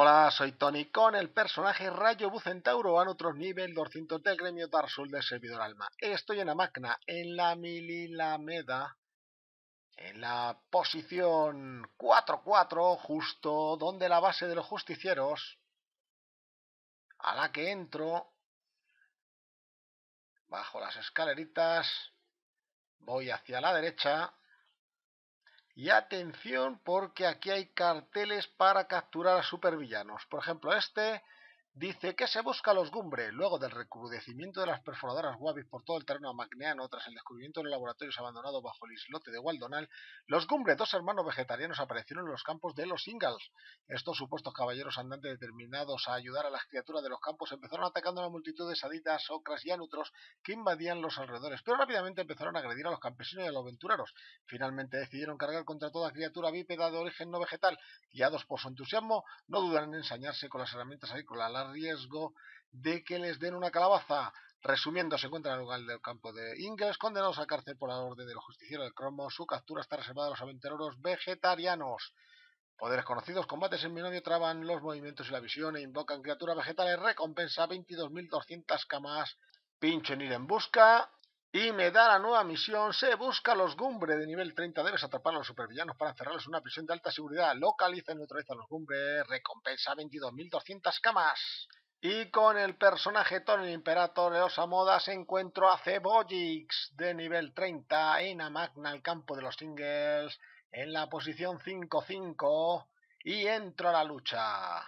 Hola, soy Tony con el personaje Rayo Bucentauro, otro nivel 200 del gremio Tarsul de del servidor Alma. Estoy en la Magna, en la Mililameda, en la posición 4-4, justo donde la base de los justicieros, a la que entro, bajo las escaleritas, voy hacia la derecha, y atención porque aquí hay carteles para capturar a supervillanos. Por ejemplo, este Dice que se busca a los Gumbre. Luego del recrudecimiento de las perforadoras wabis por todo el terreno magneano, tras el descubrimiento de los laboratorios abandonados bajo el islote de Waldonal, los Gumbre, dos hermanos vegetarianos, aparecieron en los campos de los Ingalls. Estos supuestos caballeros andantes determinados a ayudar a las criaturas de los campos empezaron atacando a la multitud de saditas, ocras y anutros que invadían los alrededores, pero rápidamente empezaron a agredir a los campesinos y a los aventureros. Finalmente decidieron cargar contra toda criatura bípeda de origen no vegetal. Guiados por su entusiasmo, no dudaron en ensañarse con las herramientas agrícolas riesgo de que les den una calabaza. Resumiendo, se encuentra en el lugar del campo de Ingles, condenados a cárcel por la orden del justiciero del cromo. Su captura está reservada a los aventureros vegetarianos. Poderes conocidos, combates en binomio traban los movimientos y la visión e invocan criaturas vegetales. Recompensa 22.200 camas. Pinchen ir en busca y me da la nueva misión. Se busca los Gumbre de nivel 30. Debes atrapar a los supervillanos para encerrarlos en una prisión de alta seguridad. Localiza y neutraliza a los Gumbre. Recompensa 22.200 camas. Y con el personaje Tony Imperator de se encuentro a Cebollix de nivel 30 en Amagna, el campo de los singles, en la posición 5-5 y entro a la lucha.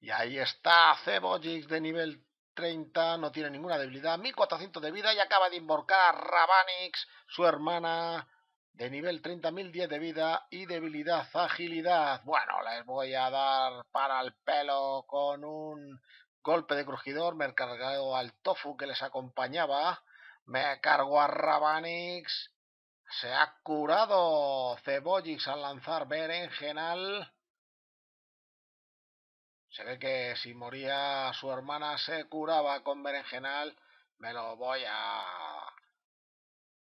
Y ahí está Cebollix de nivel 30, no tiene ninguna debilidad, 1400 de vida y acaba de invocar a Rabanix, su hermana, de nivel 30, 1010 de vida y debilidad, agilidad. Bueno, les voy a dar para el pelo con un golpe de crujidor, me he cargado al tofu que les acompañaba, me cargo a Rabanix, se ha curado Cebollix al lanzar berenjenal. Se ve que si moría su hermana se curaba con berenjenal. Me lo voy a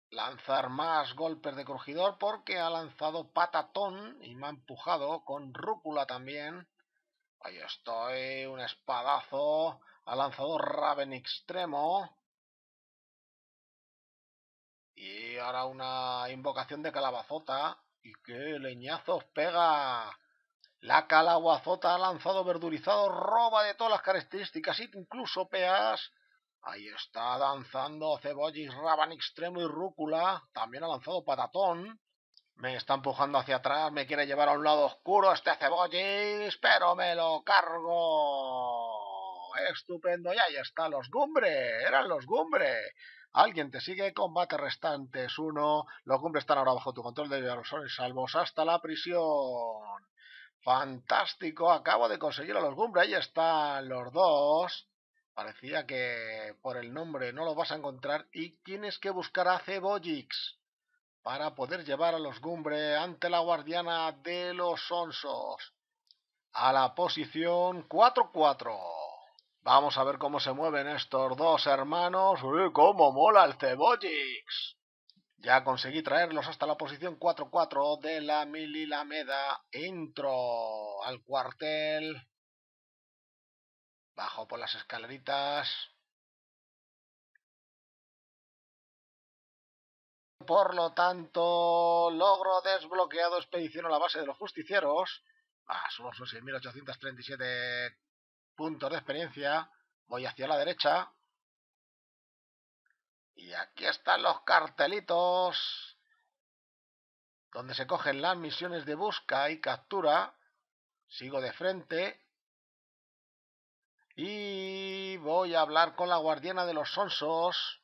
lanzar más golpes de crujidor porque ha lanzado patatón y me ha empujado con rúcula también. Ahí estoy, un espadazo. Ha lanzado Raven extremo. Y ahora una invocación de calabazota. ¿Y qué leñazos pega? La calaguazota ha lanzado verdurizado, roba de todas las características, incluso peas. Ahí está danzando cebollis, raban extremo y rúcula. También ha lanzado patatón. Me está empujando hacia atrás, me quiere llevar a un lado oscuro este cebollis, pero me lo cargo. Estupendo, y ahí está, los Gumbre, eran los Gumbre. Alguien te sigue, combate restantes, uno. Los Gumbre están ahora bajo tu control de los salvos hasta la prisión. Fantástico, acabo de conseguir a los Gumbre, ahí están los dos. Parecía que por el nombre no los vas a encontrar y tienes que buscar a Cebollix para poder llevar a los Gumbre ante la guardiana de los Onsos a la posición 4-4. Vamos a ver cómo se mueven estos dos hermanos. cómo mola el Cebollix! Ya conseguí traerlos hasta la posición 4-4 de la Mililameda. Entro al cuartel. Bajo por las escaleritas. Por lo tanto, logro desbloqueado expedición a la base de los justicieros. Ah, somos 6.837 puntos de experiencia. Voy hacia la derecha aquí están los cartelitos donde se cogen las misiones de busca y captura. Sigo de frente. Y voy a hablar con la guardiana de los sonsos.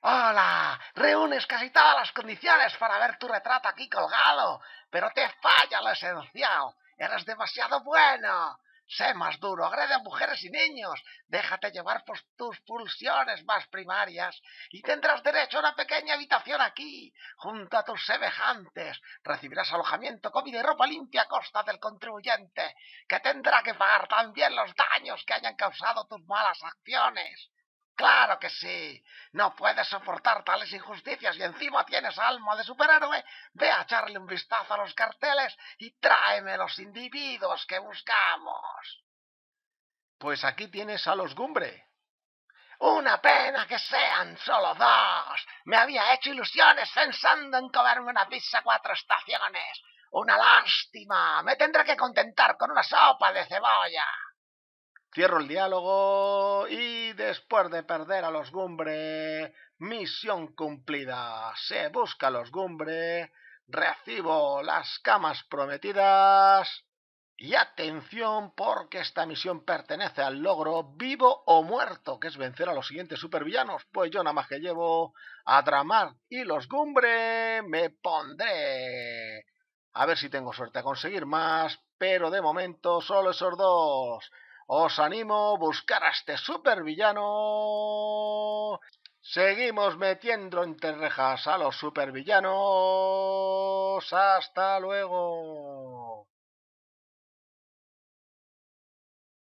¡Hola! Reúnes casi todas las condiciones para ver tu retrato aquí colgado, pero te falla lo esencial. Eres demasiado bueno. Sé más duro, agrede a mujeres y niños, déjate llevar por tus pulsiones más primarias y tendrás derecho a una pequeña habitación aquí, junto a tus semejantes. Recibirás alojamiento, comida y ropa limpia a costa del contribuyente, que tendrá que pagar también los daños que hayan causado tus malas acciones. Claro que sí. No puedes soportar tales injusticias y encima tienes alma de superhéroe. Ve a echarle un vistazo a los carteles y tráeme los individuos que buscamos. Pues aquí tienes a los Gumbre. Una pena que sean solo dos. Me había hecho ilusiones pensando en comerme una pizza cuatro estaciones. Una lástima. Me tendré que contentar con una sopa de cebolla. Cierro el diálogo y después de perder a los Gumbre, misión cumplida. Se busca a los Gumbre, recibo las camas prometidas. Y atención porque esta misión pertenece al logro vivo o muerto, que es vencer a los siguientes supervillanos. Pues yo nada más que llevo a Dramar y los Gumbre me pondré. A ver si tengo suerte a conseguir más, pero de momento solo esos dos. Os animo a buscar a este supervillano. Seguimos metiendo entre rejas a los supervillanos. Hasta luego.